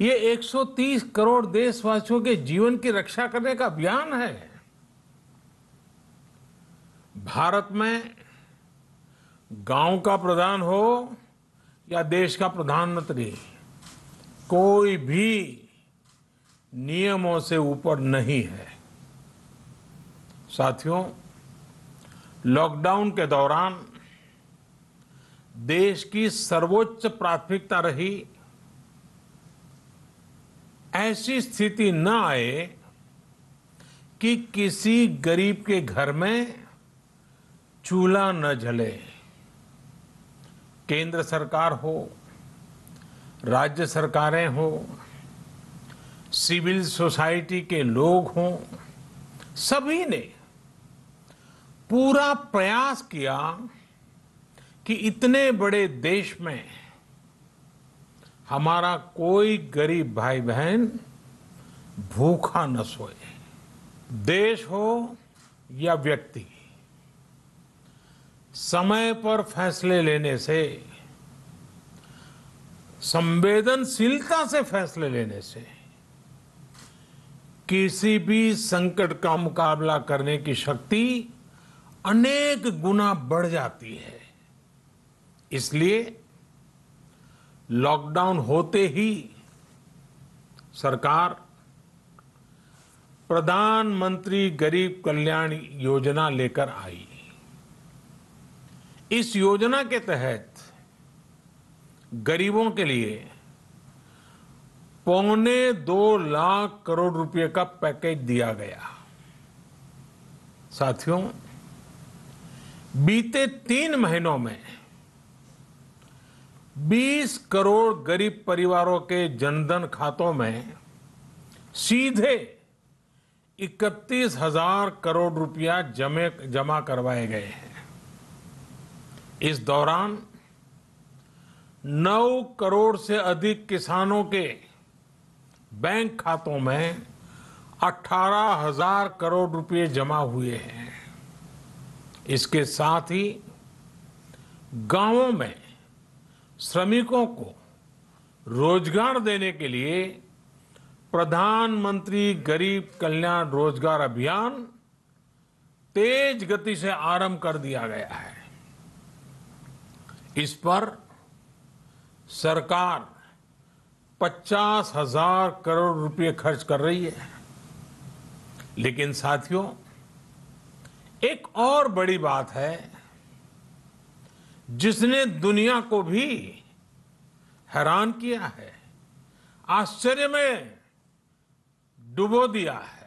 ये 130 करोड़ देशवासियों के जीवन की रक्षा करने का अभियान है भारत में गांव का प्रधान हो या देश का प्रधानमंत्री कोई भी नियमों से ऊपर नहीं है साथियों लॉकडाउन के दौरान देश की सर्वोच्च प्राथमिकता रही ऐसी स्थिति न आए कि किसी गरीब के घर में चूल्हा न जले केंद्र सरकार हो राज्य सरकारें हो सिविल सोसाइटी के लोग हों सभी ने पूरा प्रयास किया कि इतने बड़े देश में हमारा कोई गरीब भाई बहन भूखा न सोए देश हो या व्यक्ति समय पर फैसले लेने से संवेदनशीलता से फैसले लेने से किसी भी संकट का मुकाबला करने की शक्ति अनेक गुना बढ़ जाती है इसलिए लॉकडाउन होते ही सरकार प्रधानमंत्री गरीब कल्याण योजना लेकर आई इस योजना के तहत गरीबों के लिए पौने दो लाख करोड़ रुपए का पैकेज दिया गया साथियों बीते तीन महीनों में 20 करोड़ गरीब परिवारों के जनधन खातों में सीधे इकतीस हजार करोड़ रुपया जमे जमा करवाए गए हैं इस दौरान 9 करोड़ से अधिक किसानों के बैंक खातों में अठारह हजार करोड़ रुपए जमा हुए हैं इसके साथ ही गांवों में श्रमिकों को रोजगार देने के लिए प्रधानमंत्री गरीब कल्याण रोजगार अभियान तेज गति से आरंभ कर दिया गया है इस पर सरकार पचास हजार करोड़ रुपए खर्च कर रही है लेकिन साथियों एक और बड़ी बात है जिसने दुनिया को भी हैरान किया है आश्चर्य में डुबो दिया है